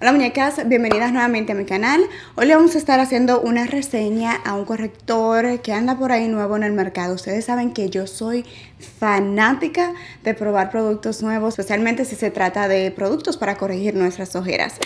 Hola muñecas, bienvenidas nuevamente a mi canal. Hoy le vamos a estar haciendo una reseña a un corrector que anda por ahí nuevo en el mercado. Ustedes saben que yo soy fanática de probar productos nuevos, especialmente si se trata de productos para corregir nuestras ojeras.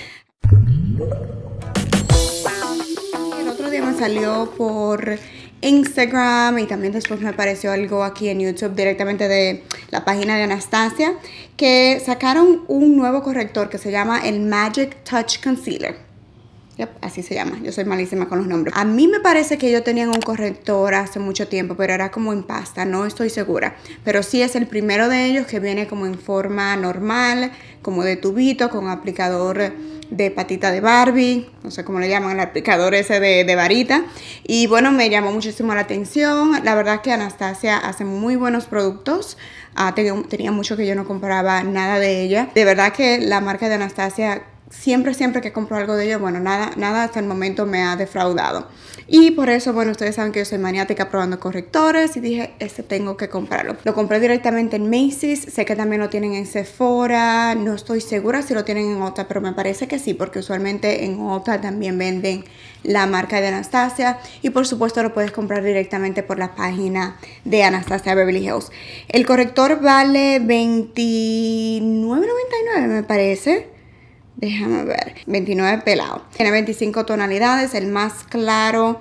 El otro día me salió por Instagram y también después me apareció algo aquí en YouTube directamente de la página de Anastasia que sacaron un nuevo corrector que se llama el Magic Touch Concealer. así se llama. Yo soy malísima con los nombres. A mí me parece que ellos tenían un corrector hace mucho tiempo, pero era como en pasta, no estoy segura. Pero sí es el primero de ellos que viene como en forma normal, como de tubito, con aplicador de patita de Barbie, no sé cómo le llaman, el aplicador ese de, varita. Y bueno, me llamó muchísimo la atención. La verdad que Anastasia hace muy buenos productos. Ah, tenía, tenía mucho que yo no compraba nada de ella. De verdad que la marca de Anastasia siempre, siempre que compro algo de ellos, bueno, nada, nada hasta el momento me ha defraudado. Y por eso, bueno, ustedes saben que yo soy maniática probando correctores y dije, este tengo que comprarlo. Lo compré directamente en Macy's, sé que también lo tienen en Sephora, no estoy segura si lo tienen en Ota, pero me parece que sí, porque usualmente en Ota también venden la marca de Anastasia y por supuesto lo puedes comprar directamente por la página de Anastasia Beverly Hills. El corrector vale $29.99 me parece déjame ver, 29 pelado. Tiene 25 tonalidades, el más claro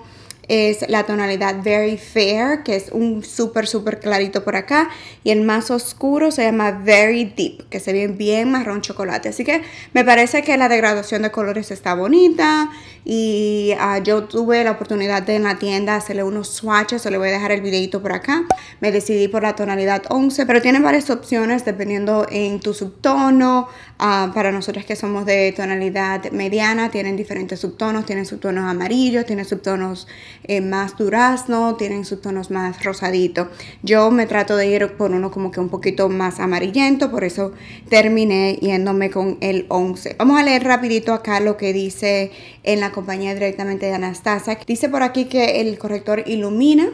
es la tonalidad Very Fair, que es un súper, súper clarito por acá. Y el más oscuro se llama Very Deep, que se ve bien marrón chocolate. Así que me parece que la degradación de colores está bonita. Y ah, yo tuve la oportunidad de en la tienda hacerle unos swatches. Se le voy a dejar el videito por acá. Me decidí por la tonalidad 11, pero tienen varias opciones dependiendo en tu subtono, Ah, para nosotras que somos de tonalidad mediana, tienen diferentes subtonos, tienen subtonos amarillos, tienen subtonos eh, más durazno, tienen subtonos más rosadito. Yo me trato de ir por uno como que un poquito más amarillento, por eso terminé yéndome con el 11. Vamos a leer rapidito acá lo que dice en la compañía directamente de Anastasia. Dice por aquí que el corrector ilumina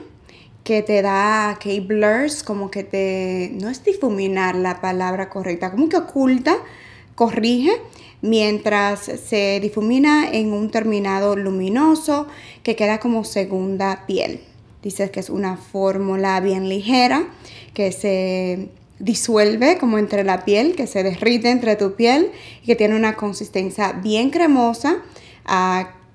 que te da, que blurs, como que te, no es difuminar la palabra correcta, como que oculta corrige mientras se difumina en un terminado luminoso que queda como segunda piel. Dice que es una fórmula bien ligera que se disuelve como entre la piel, que se derrite entre tu piel y que tiene una consistencia bien cremosa,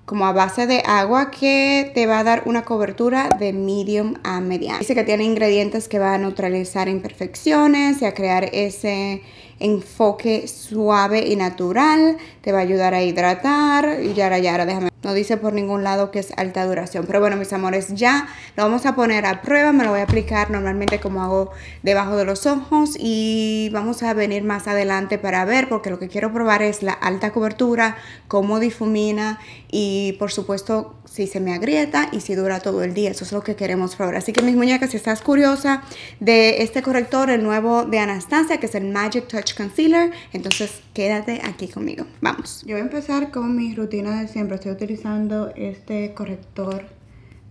como a base de agua que te va a dar una cobertura de medium a mediano. Dice que tiene ingredientes que van a neutralizar imperfecciones y a crear ese enfoque suave y natural, te va a ayudar a hidratar, y yara yara, déjame no dice por ningún lado que es alta duración. Pero bueno, mis amores, ya lo vamos a poner a prueba. Me lo voy a aplicar normalmente como hago debajo de los ojos. Y vamos a venir más adelante para ver, porque lo que quiero probar es la alta cobertura, cómo difumina y por supuesto si se me agrieta y si dura todo el día. Eso es lo que queremos probar. Así que mis muñecas, si estás curiosa de este corrector, el nuevo de Anastasia, que es el Magic Touch Concealer, entonces Quédate aquí conmigo. Vamos. Yo voy a empezar con mi rutina de siempre. Estoy utilizando este corrector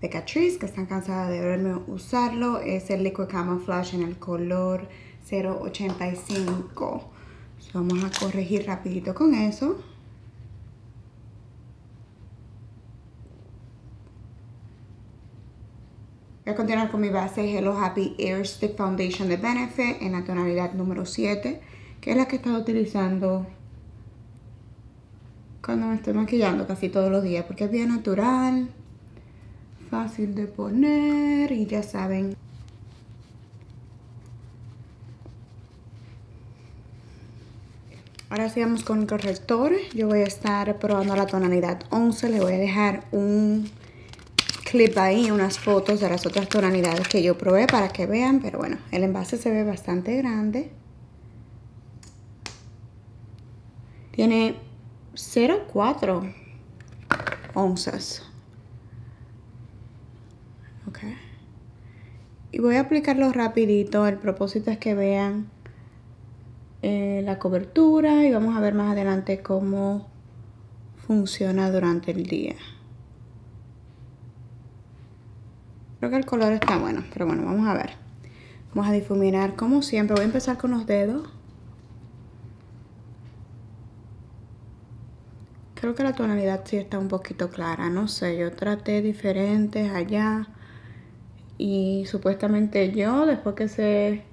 de Catrice, que están cansada de verme usarlo. Es el Liquid Camouflage en el color 085. vamos a corregir rapidito con eso. Voy a continuar con mi base Hello Happy Air Stick Foundation de Benefit en la tonalidad número 7 que es la que he estado utilizando cuando me estoy maquillando casi todos los días, porque es bien natural, fácil de poner y ya saben. Ahora sigamos con el corrector. Yo voy a estar probando la tonalidad 11. Le voy a dejar un clip ahí, unas fotos de las otras tonalidades que yo probé para que vean. Pero bueno, el envase se ve bastante grande. Tiene 0,4 onzas. Ok. Y voy a aplicarlo rapidito. El propósito es que vean eh, la cobertura y vamos a ver más adelante cómo funciona durante el día. Creo que el color está bueno, pero bueno, vamos a ver. Vamos a difuminar como siempre. Voy a empezar con los dedos. Creo que la tonalidad sí está un poquito clara, no sé, yo traté diferentes allá y supuestamente yo después que se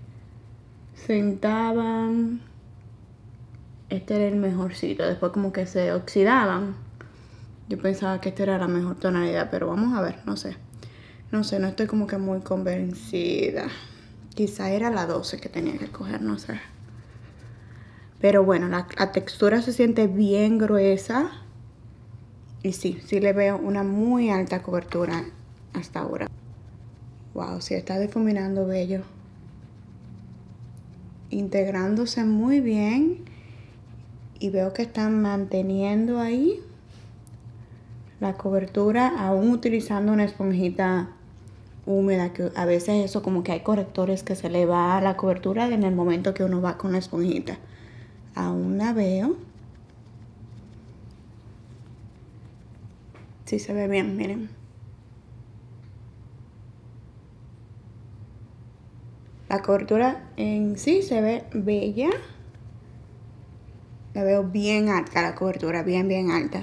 sentaban, este era el mejorcito, después como que se oxidaban, yo pensaba que esta era la mejor tonalidad, pero vamos a ver, no sé, no sé, no estoy como que muy convencida, quizá era la 12 que tenía que coger, no sé. Pero bueno, la, textura se siente bien gruesa. Y sí, sí le veo una muy alta cobertura hasta ahora. Wow, sí está difuminando bello. Integrándose muy bien. Y veo que están manteniendo ahí la cobertura aún utilizando una esponjita húmeda que a veces eso como que hay correctores que se le va a la cobertura en el momento que uno va con la esponjita. Aún la veo. Sí se ve bien, miren. La cobertura en sí se ve bella. La veo bien alta la cobertura, bien, bien alta.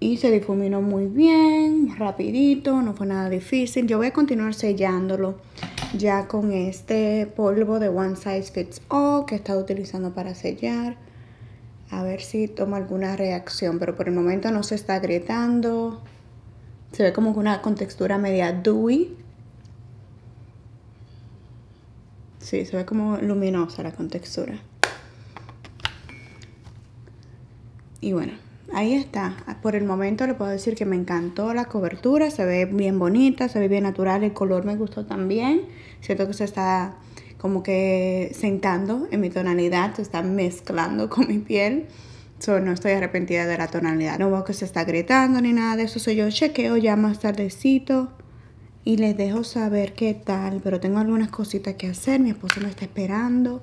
Y se difuminó muy bien, rapidito, no fue nada difícil. Yo voy a continuar sellándolo ya con este polvo de One Size Fits All que he estado utilizando para sellar. A ver si toma alguna reacción, pero por el momento no se está agrietando. Se ve como una contextura textura media dewy. Sí, se ve como luminosa la contextura. Y bueno, ahí está. Por el momento le puedo decir que me encantó la cobertura, se ve bien bonita, se ve bien natural, el color me gustó también. Siento que se está como que sentando en mi tonalidad, se está mezclando con mi piel. no estoy arrepentida de la tonalidad, no veo que se está gritando ni nada de eso. yo chequeo ya más tardecito y les dejo saber qué tal, pero tengo algunas cositas que hacer, mi esposo me está esperando.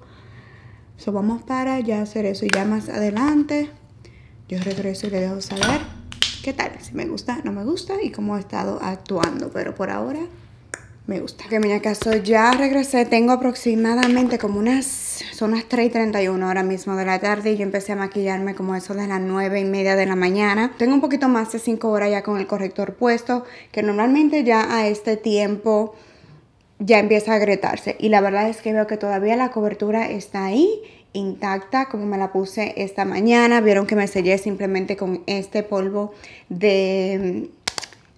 So, vamos para ya hacer eso y ya más adelante yo regreso y le dejo saber qué tal, si me gusta, no me gusta y cómo he estado actuando. Pero por ahora me gusta. Que okay, mi caso, ya regresé, tengo aproximadamente como unas, son las ahora mismo de la tarde y yo empecé a maquillarme como eso de las 9 y media de la mañana. Tengo un poquito más de 5 horas ya con el corrector puesto, que normalmente ya a este tiempo ya empieza a agrietarse y la verdad es que veo que todavía la cobertura está ahí intacta como me la puse esta mañana. Vieron que me sellé simplemente con este polvo de,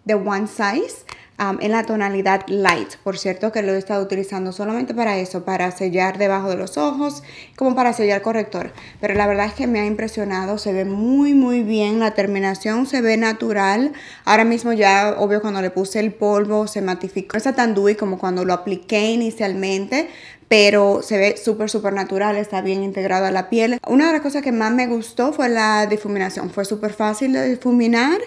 de One Size um, en la tonalidad light. Por cierto que lo he estado utilizando solamente para eso, para sellar debajo de los ojos, como para sellar corrector. Pero la verdad es que me ha impresionado, se ve muy muy bien, la terminación se ve natural. Ahora mismo ya, obvio, cuando le puse el polvo se matificó. No está tan dewy como cuando lo apliqué inicialmente, pero se ve súper, súper natural, está bien integrado a la piel. Una de las cosas que más me gustó fue la difuminación, fue súper fácil de difuminar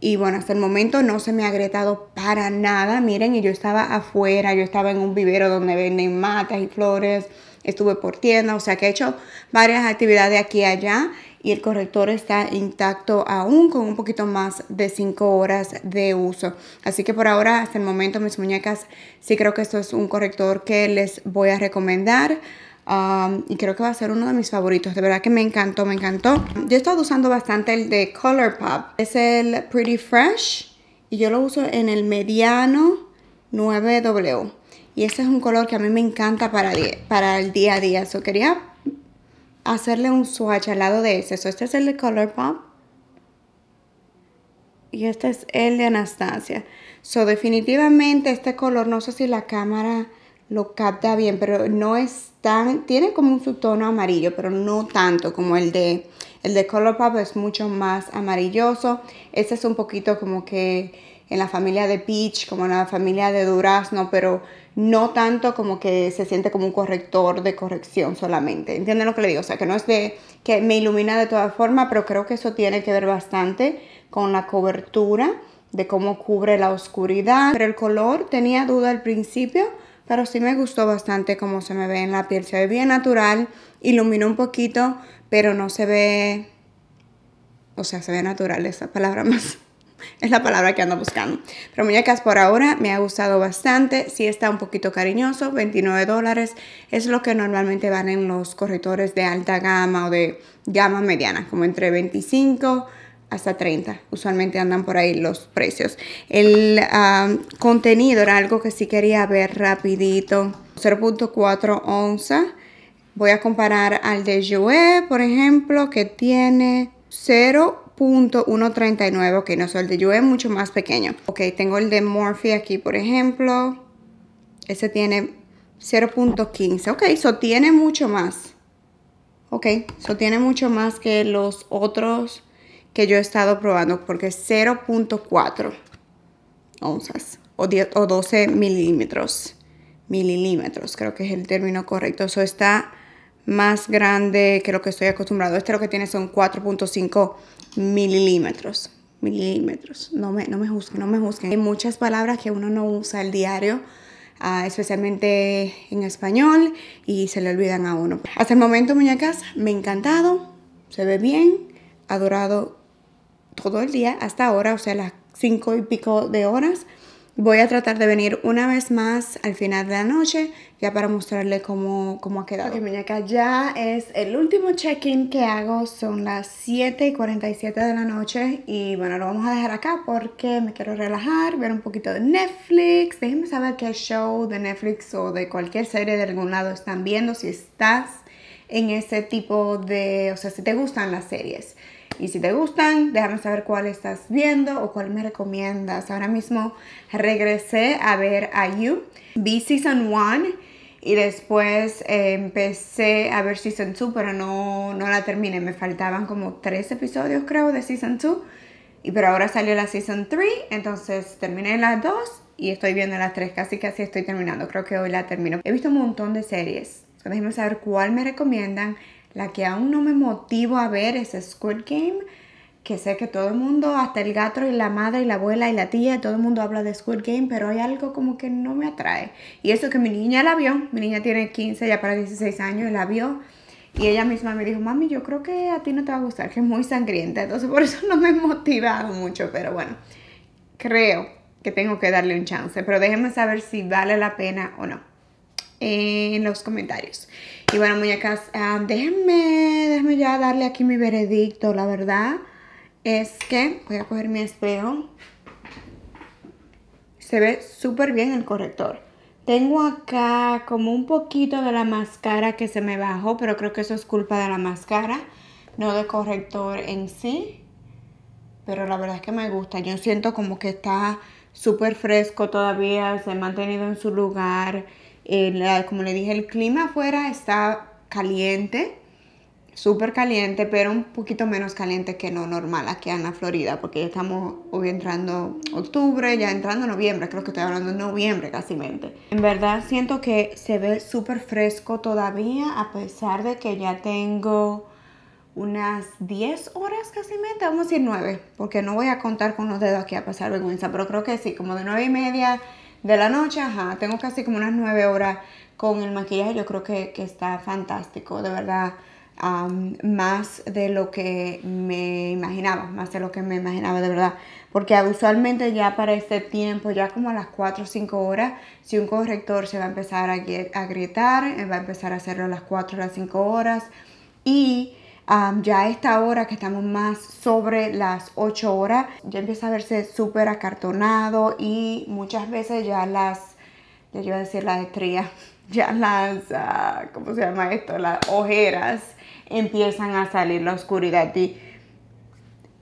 y bueno, hasta el momento no se me ha agrietado para nada, miren, y yo estaba afuera, yo estaba en un vivero donde venden matas y flores, estuve por tienda, o sea que he hecho varias actividades aquí y allá y el corrector está intacto aún con un poquito más de 5 horas de uso. Así que por ahora, hasta el momento, mis muñecas sí creo que esto es un corrector que les voy a recomendar. Um, y creo que va a ser uno de mis favoritos. De verdad que me encantó, me encantó. Yo he estado usando bastante el de Colourpop. Es el Pretty Fresh. Y yo lo uso en el mediano 9W. Y este es un color que a mí me encanta para, para el día a día. So quería hacerle un swatch al lado de ese. este es el de Colourpop. Y este es el de Anastasia. So definitivamente este color, no sé si la cámara lo capta bien, pero no es tan, tiene como un subtono amarillo, pero no tanto como el de, el de Colourpop es mucho más amarilloso. Este es un poquito como que en la familia de peach, como en la familia de durazno, pero no tanto como que se siente como un corrector de corrección solamente. ¿Entienden lo que le digo? O sea, que no es de que me ilumina de todas formas, pero creo que eso tiene que ver bastante con la cobertura, de cómo cubre la oscuridad. Pero el color tenía duda al principio, pero sí me gustó bastante como se me ve en la piel. Se ve bien natural, ilumina un poquito, pero no se ve... O sea, se ve natural esa palabra más es la palabra que ando buscando. Pero muñecas, por ahora me ha gustado bastante. Sí está un poquito cariñoso, 29 dólares. Es lo que normalmente van en los correctores de alta gama o de gama mediana, como entre 25 hasta 30. Usualmente andan por ahí los precios. El contenido era algo que sí quería ver rapidito. 0.4 onza. Voy a comparar al de Jouer, por ejemplo, que tiene 0 .139, Ok, no, sé, el de es mucho más pequeño. Ok, tengo el de Morphe aquí, por ejemplo. Ese tiene 0.15. Ok, eso tiene mucho más. Ok, eso tiene mucho más que los otros que yo he estado probando porque es 0.4 onzas o, 10, o 12 milímetros. milímetros, creo que es el término correcto. Eso está más grande que lo que estoy acostumbrado. Este lo que tiene son 4.5 milímetros. Milímetros. No me, no me juzguen, no me juzguen. Hay muchas palabras que uno no usa el diario. Ah, especialmente en español y se le olvidan a uno. Hasta el momento, muñecas, me ha encantado, se ve bien, ha durado todo el día hasta ahora, o sea, las cinco y pico de horas. Voy a tratar de venir una vez más al final de la noche ya para mostrarle cómo, cómo ha quedado. Ok, muñeca, ya es el último check-in que hago. Son las 7 y 47 de la noche y bueno, lo vamos a dejar acá porque me quiero relajar, ver un poquito de Netflix. Déjenme saber qué show de Netflix o de cualquier serie de algún lado están viendo, si estás en ese tipo de, o sea, si te gustan las series. Y si te gustan, déjame saber cuál estás viendo o cuál me recomiendas. Ahora mismo regresé a ver a You, vi Season 1 y después eh, empecé a ver Season 2, pero no, no la terminé. Me faltaban como tres episodios, creo, de Season 2. Y, pero ahora salió la Season 3, entonces terminé las dos y estoy viendo las tres. Casi casi estoy terminando. Creo que hoy la termino. He visto un montón de series. Déjame saber cuál me recomiendan. La que aún no me motivo a ver es Squid Game, que sé que todo el mundo, hasta el gato y la madre y la abuela y la tía, todo el mundo habla de Squid Game, pero hay algo como que no me atrae. Y eso que mi niña la vio, mi niña tiene 15, ya para 16 años, la vio. Y ella misma me dijo, mami, yo creo que a ti no te va a gustar, que es muy sangrienta. Entonces por eso no me he motivado mucho, pero bueno, creo que tengo que darle un chance. Pero déjenme saber si vale la pena o no en los comentarios. Y bueno, muñecas, ah, déjenme, déjenme ya darle aquí mi veredicto. La verdad es que voy a coger mi espejo. Se ve súper bien el corrector. Tengo acá como un poquito de la máscara que se me bajó, pero creo que eso es culpa de la máscara, no del corrector en sí. Pero la verdad es que me gusta. Yo siento como que está súper fresco todavía, se ha mantenido en su lugar. Eh, como le dije, el clima afuera está caliente, súper caliente, pero un poquito menos caliente que lo normal aquí en la Florida, porque ya estamos hoy entrando octubre, ya entrando noviembre, creo que estoy hablando de noviembre casi. En verdad siento que se ve súper fresco todavía, a pesar de que ya tengo unas 10 horas casi, mente, vamos a decir 9, porque no voy a contar con los dedos aquí a pasar vergüenza, pero creo que sí, como de 9 y media de la noche, ajá, tengo casi como unas 9 horas con el maquillaje, yo creo que, está fantástico, de verdad, más de lo que me imaginaba, más de lo que me imaginaba, de verdad, porque usualmente ya para este tiempo, ya como a las 4 o 5 horas, si un corrector se va a empezar a, a gritar, eh, va a empezar a hacerlo a las 4 o las 5 horas, y ya a esta hora que estamos más sobre las 8 horas, ya empieza a verse súper acartonado y muchas veces ya las, ya iba a decir las estrías, ya las, ah, ¿cómo se llama esto? Las ojeras empiezan a salir la oscuridad. Y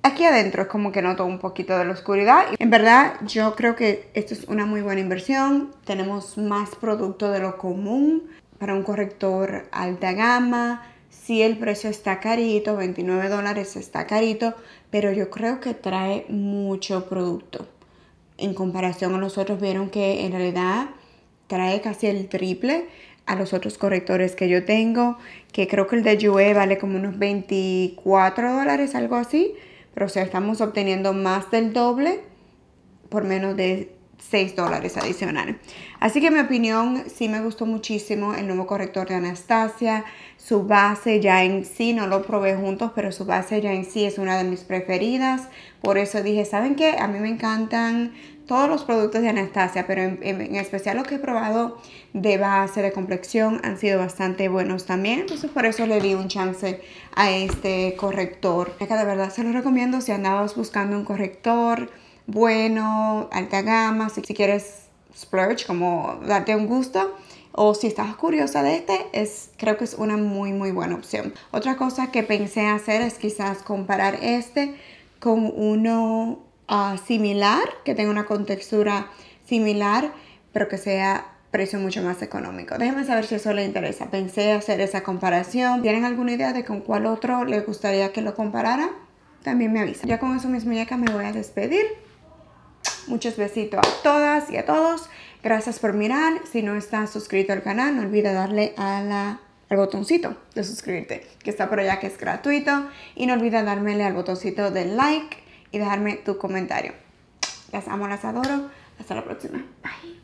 aquí adentro es como que noto un poquito de la oscuridad. En verdad, yo creo que esto es una muy buena inversión. Tenemos más producto de lo común para un corrector alta gama Sí, el precio está carito, 29 dólares está carito, pero yo creo que trae mucho producto. En comparación a los otros, vieron que en realidad trae casi el triple a los otros correctores que yo tengo, que creo que el de Jue vale como unos 24 dólares, algo así, pero o sea, estamos obteniendo más del doble por menos de 6 dólares adicional. Así que mi opinión sí me gustó muchísimo el nuevo corrector de Anastasia. Su base ya en sí, no lo probé juntos, pero su base ya en sí es una de mis preferidas. Por eso dije, ¿saben qué? A mí me encantan todos los productos de Anastasia, pero en, especial los que he probado de base, de complexión, han sido bastante buenos también. Entonces por eso le di un chance a este corrector. Que de verdad se los recomiendo si andabas buscando un corrector bueno, alta gama, si, quieres splurge, como darte un gusto. O si estás curiosa de este, es, creo que es una muy, muy buena opción. Otra cosa que pensé hacer es quizás comparar este con uno ah, similar, que tenga una contextura similar, pero que sea precio mucho más económico. Déjenme saber si eso le interesa. Pensé hacer esa comparación. ¿Tienen alguna idea de con cuál otro les gustaría que lo comparara? También me avisan. Ya con eso mis muñecas me voy a despedir. Muchos besitos a todas y a todos. Gracias por mirar. Si no estás suscrito al canal, no olvides darle al botoncito de suscribirte, que está por allá, que es gratuito. Y no olvides darme al botoncito de like y dejarme tu comentario. Las amo, las adoro. Hasta la próxima. Bye.